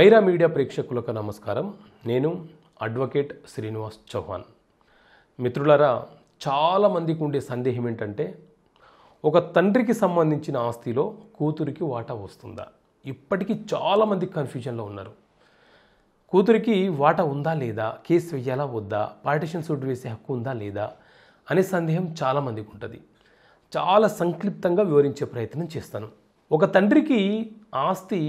Myra media ప్రేక్షకులకు నమస్కారం నేను అడ్వకేట్ శ్రీనివాస్ చౌహాన్ మిత్రులారా చాలామందికి ఉండే సందేహం ఏంటంటే ఒక తండ్రికి సంబంధించిన ఆస్తిలో కూతురికి వాటా వస్తుందా ఇప్పటికీ చాలామంది కన్ఫ్యూజన్లో ఉన్నారు కూతురికి వాటా ఉందా లేదా కేసు వేయాలా వద్దా పార్టీషన్ సూట్ వేసే హక్కు ఉందా లేదా అనే సందేహం చాలామందికి ఉంటుంది చాలా సంక్లిప్తంగా వివరించే ప్రయత్నం చేస్తాను ఒక తండ్రికి ఆస్తి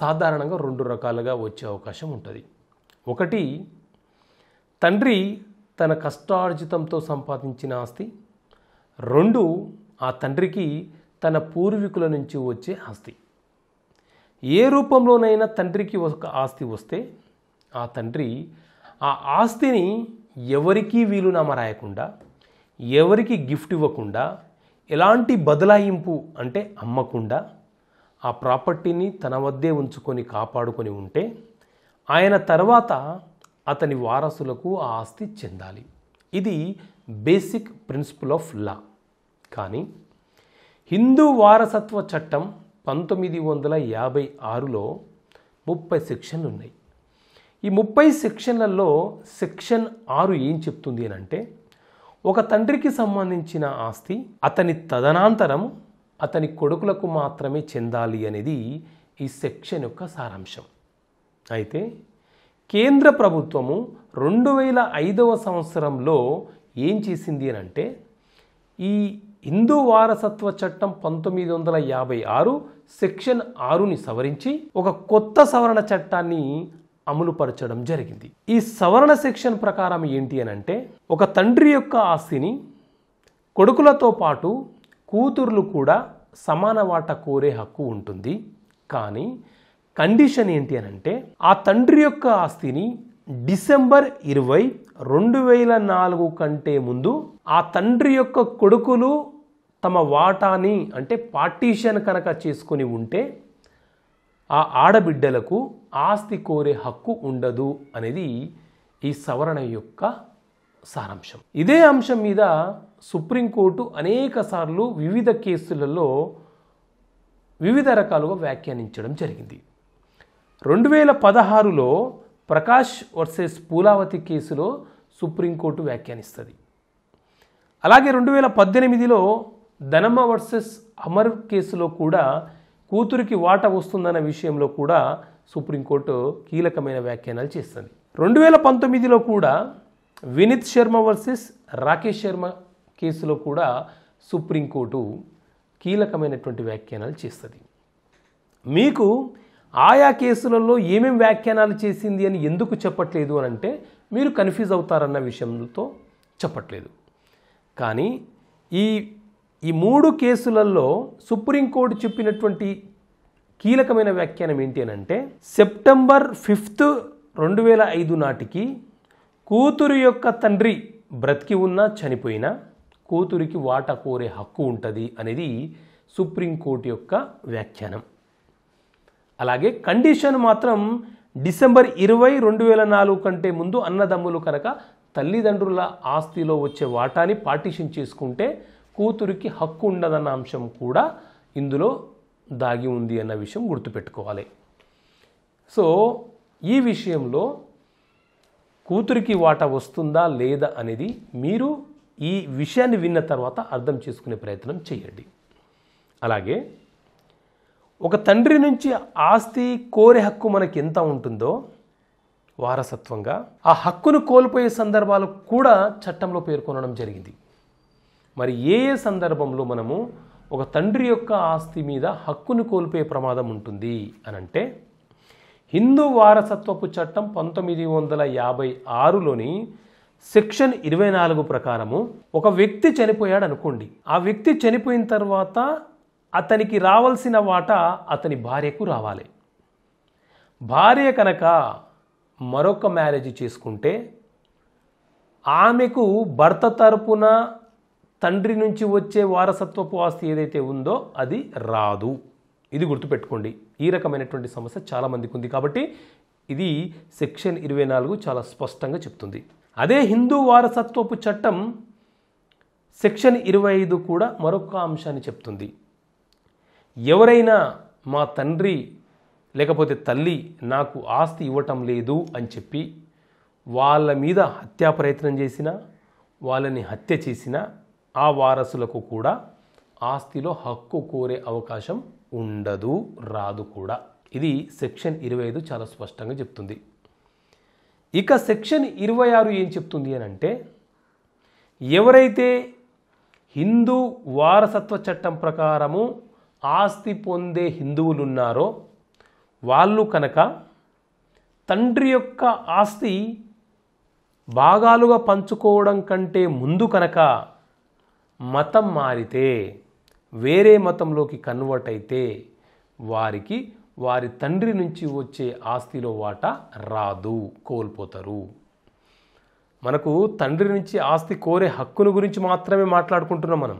సాధారణంగా రెండు రకాలుగా వచ్చే అవకాశం ఉంటుంది ఒకటి తండ్రి తన కష్టార్జితంతో సంపాదించిన ఆస్తి రెండు ఆ తండ్రికి తన పూర్వీకుల నుంచి వచ్చే ఆస్తి ఏ రూపంలోనైనా తండ్రికి ఒక ఆస్తి వస్తే ఆ తండ్రి ఆ ఆస్తిని ఎవరికీ వీలునామ రాయకుండా ఎవరికి గిఫ్ట్ ఇవ్వకుండా ఎలాంటి బదలాయింపు అంటే అమ్మకుండా ఆ ప్రాపర్టీని తన వద్దే ఉంచుకొని కాపాడుకొని ఉంటే ఆయన తర్వాత అతని వారసులకు ఆ ఆస్తి చెందాలి ఇది బేసిక్ ప్రిన్సిపల్ ఆఫ్ లా కానీ హిందూ వారసత్వ చట్టం పంతొమ్మిది వందల యాభై ఆరులో ముప్పై సెక్షన్లు ఉన్నాయి ఈ ముప్పై సెక్షన్లలో సెక్షన్ ఆరు ఏం చెప్తుంది అని అంటే ఒక తండ్రికి సంబంధించిన ఆస్తి అతని తదనంతరం అతని కొడుకులకు మాత్రమే చెందాలి అనేది ఈ సెక్షన్ యొక్క సారాంశం అయితే కేంద్ర ప్రభుత్వము రెండు వేల ఐదవ సంవత్సరంలో ఏం చేసింది అని అంటే ఈ హిందూ వారసత్వ చట్టం పంతొమ్మిది వందల యాభై ఆరు సెక్షన్ ఆరుని సవరించి ఒక కొత్త సవరణ చట్టాన్ని అమలుపరచడం జరిగింది ఈ సవరణ సెక్షన్ ప్రకారం ఏంటి అని అంటే ఒక తండ్రి యొక్క ఆస్తిని కొడుకులతో పాటు కూతుర్లు కూడా సమాన వాటా కోరే హక్కు ఉంటుంది కానీ కండిషన్ ఏంటి అని అంటే ఆ తండ్రి యొక్క ఆస్తిని డిసెంబర్ ఇరవై రెండు వేల నాలుగు కంటే ముందు ఆ తండ్రి యొక్క కొడుకులు తమ వాటాని అంటే పార్టీషన్ కనుక చేసుకొని ఉంటే ఆ ఆడబిడ్డలకు ఆస్తి కోరే హక్కు ఉండదు అనేది ఈ సవరణ యొక్క సారాంశం ఇదే అంశం మీద సుప్రీంకోర్టు అనేక సార్లు వివిధ కేసులలో వివిధ రకాలుగా వ్యాఖ్యానించడం జరిగింది రెండు వేల పదహారులో ప్రకాష్ వర్సెస్ పూలావతి కేసులో సుప్రీంకోర్టు వ్యాఖ్యానిస్తుంది అలాగే రెండు వేల పద్దెనిమిదిలో ధనమ్మ వర్సెస్ అమర్ కేసులో కూడా కూతురికి వాట వస్తుందన్న విషయంలో కూడా సుప్రీంకోర్టు కీలకమైన వ్యాఖ్యానాలు చేస్తుంది రెండు వేల పంతొమ్మిదిలో కూడా వినీత్ శర్మ వర్సెస్ రాకేష్ శర్మ కేసులో కూడా సుప్రీంకోర్టు కీలకమైనటువంటి వ్యాఖ్యానాలు చేస్తుంది మీకు ఆయా కేసులలో ఏమేమి వ్యాఖ్యానాలు చేసింది అని ఎందుకు చెప్పట్లేదు అని అంటే మీరు కన్ఫ్యూజ్ అవుతారన్న విషయంతో చెప్పట్లేదు కానీ ఈ ఈ మూడు కేసులలో సుప్రీంకోర్టు చెప్పినటువంటి కీలకమైన వ్యాఖ్యానం ఏంటి అని అంటే సెప్టెంబర్ ఫిఫ్త్ రెండు వేల ఐదు నాటికి కూతురు యొక్క తండ్రి బ్రతికి ఉన్నా చనిపోయినా కూతురికి వాటా కోరే హక్కు ఉంటుంది అనేది సుప్రీంకోర్టు యొక్క వ్యాఖ్యానం అలాగే కండిషన్ మాత్రం డిసెంబర్ ఇరవై రెండు వేల నాలుగు కంటే ముందు అన్నదమ్ములు కనుక తల్లిదండ్రుల ఆస్తిలో వచ్చే వాటాని పార్టిషన్ చేసుకుంటే కూతురికి హక్కు ఉండదన్న అంశం కూడా ఇందులో దాగి ఉంది అన్న విషయం గుర్తుపెట్టుకోవాలి సో ఈ విషయంలో కూతురికి వాటా వస్తుందా లేదా అనేది మీరు ఈ విషయాన్ని విన్న తర్వాత అర్థం చేసుకునే ప్రయత్నం చేయండి అలాగే ఒక తండ్రి నుంచి ఆస్తి కోరే హక్కు మనకి ఎంత ఉంటుందో వారసత్వంగా ఆ హక్కును కోల్పోయే సందర్భాలు కూడా చట్టంలో పేర్కొనడం జరిగింది మరి ఏ ఏ సందర్భంలో మనము ఒక తండ్రి యొక్క ఆస్తి మీద హక్కును కోల్పోయే ప్రమాదం ఉంటుంది అనంటే హిందూ వారసత్వపు చట్టం పంతొమ్మిది వందల యాభై ఆరులోని సెక్షన్ ఇరవై నాలుగు ప్రకారము ఒక వ్యక్తి చనిపోయాడు అనుకోండి ఆ వ్యక్తి చనిపోయిన తర్వాత అతనికి రావాల్సిన వాట అతని భార్యకు రావాలి భార్య కనుక మరొక మ్యారేజ్ చేసుకుంటే ఆమెకు భర్త తరపున తండ్రి నుంచి వచ్చే వారసత్వపు ఆస్తి ఏదైతే ఉందో అది రాదు ఇది గుర్తుపెట్టుకోండి ఈ రకమైనటువంటి సమస్య చాలామందికి ఉంది కాబట్టి ఇది సెక్షన్ ఇరవై నాలుగు చాలా స్పష్టంగా చెప్తుంది అదే హిందూ వారసత్వపు చట్టం సెక్షన్ ఇరవై ఐదు కూడా మరొక అంశాన్ని చెప్తుంది ఎవరైనా మా తండ్రి లేకపోతే తల్లి నాకు ఆస్తి ఇవ్వటం లేదు అని చెప్పి వాళ్ళ మీద హత్యా ప్రయత్నం చేసినా వాళ్ళని హత్య చేసిన ఆ వారసులకు కూడా ఆస్తిలో హక్కు కోరే అవకాశం ఉండదు రాదు కూడా ఇది సెక్షన్ ఇరవై ఐదు చాలా స్పష్టంగా చెప్తుంది ఇక సెక్షన్ ఇరవై ఆరు ఏం చెప్తుంది అని అంటే ఎవరైతే హిందూ వారసత్వ చట్టం ప్రకారము ఆస్తి పొందే హిందువులు ఉన్నారో వాళ్ళు కనుక తండ్రి యొక్క ఆస్తి భాగాలుగా పంచుకోవడం కంటే ముందు కనుక మతం మారితే వేరే మతంలోకి కన్వర్ట్ అయితే వారికి వారి తండ్రి నుంచి వచ్చే ఆస్తిలో వాటా రాదు కోల్పోతారు మనకు తండ్రి నుంచి ఆస్తి కోరే హక్కును గురించి మాత్రమే మాట్లాడుకుంటున్నాం మనం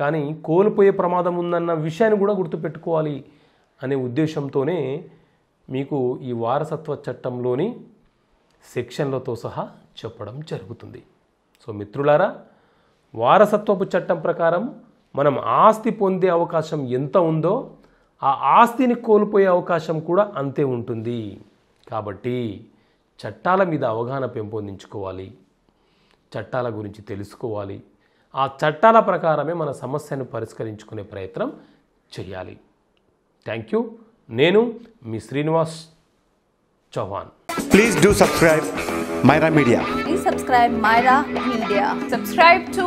కానీ కోల్పోయే ప్రమాదం ఉందన్న విషయాన్ని కూడా గుర్తుపెట్టుకోవాలి అనే ఉద్దేశంతోనే మీకు ఈ వారసత్వ చట్టంలోని సెక్షన్లతో సహా చెప్పడం జరుగుతుంది సో మిత్రులారా వారసత్వపు చట్టం ప్రకారం మనం ఆస్తి పొందే అవకాశం ఎంత ఉందో ఆ ఆస్తిని కోల్పోయే అవకాశం కూడా అంతే ఉంటుంది కాబట్టి చట్టాల మీద అవగాహన పెంపొందించుకోవాలి చట్టాల గురించి తెలుసుకోవాలి ఆ చట్టాల ప్రకారమే మన సమస్యను పరిష్కరించుకునే ప్రయత్నం చేయాలి థ్యాంక్ యూ నేను మీ Srinivas Chauhan please do subscribe Myra Media subscribe Myra Media subscribe to